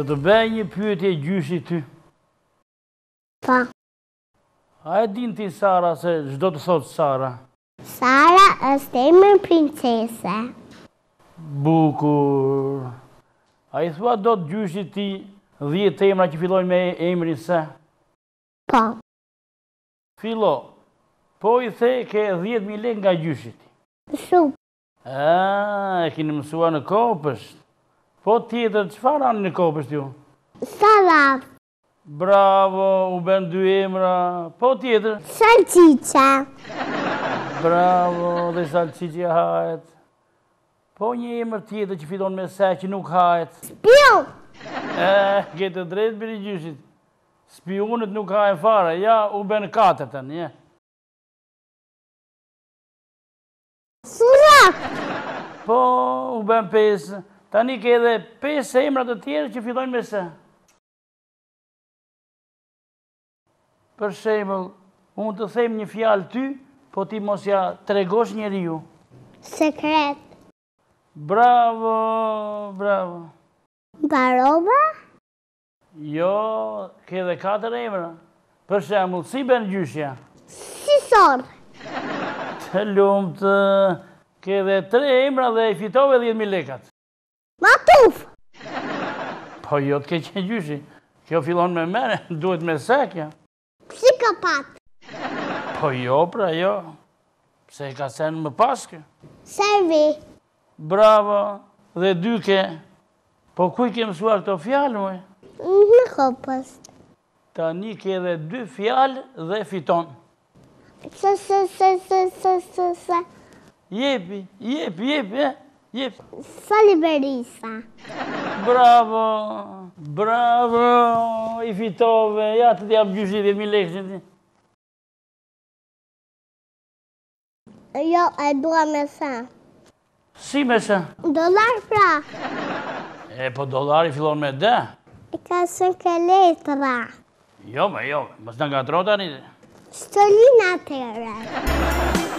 Të të bëj një pyetje gjyshi ty. Pa. A e din ti Sara se çdo të thot Sara? Sara është e mërë princese. Bukur. A i thua do të gjyshi ti dhjetë emra që fillojnë me emri se? Pa. Po. Filo, po i the ke dhjetë mi lek nga gjyshi ti. Shumë. A, e kini mësua në kopështë. Po tjetër, që farë anë një kopës t'ju? Salat. Bravo, u bënë dy emra. Po tjetër? Salqica. Bravo, dhe salqica hajët. Po një emër tjetër që fiton me se që nuk hajët. Spion. E, këtë drejtë për i gjyshit. Spionët nuk hajën fare, ja, u bënë të je. Surak. Po, u bënë pesë. Tani ke edhe 5 emrat të tjerë që fillojnë me së. Për shemëll, unë të themë një fjalë ty, po ti mos ja tregosh njeri ju. Sekret. Bravo, bravo. Baroba? Jo, ke edhe 4 emra. Për shemëll, si ben gjyshja? Si sorë. Të lumë të... Ke edhe 3 emra dhe i fitove 10.000 lekat. Matuf! Po jo të keqe gjyshi, kjo fillon me mene, duhet me sekja. Psikopat! Po jo, pra jo, se ka sen më paske. Servi! Bravo, dhe dyke, po kuj ke mësuar të fjalë mëj? Në kopës. Ta një ke dhe dy fjalë dhe fiton. Se, se, se, se, se, se, se. Jepi, jepi, jepi, e? Jep. Sali Berisa. Bravo, bravo, i fitove, ja të t'jam gjyshit e mi Jo, e dua me Si me se? Dolar pra. E, po dolar i fillon me dhe. E ka sën ke letra. Jo, me jo, mës në nga trotani. Stolina tere. Stolina tere.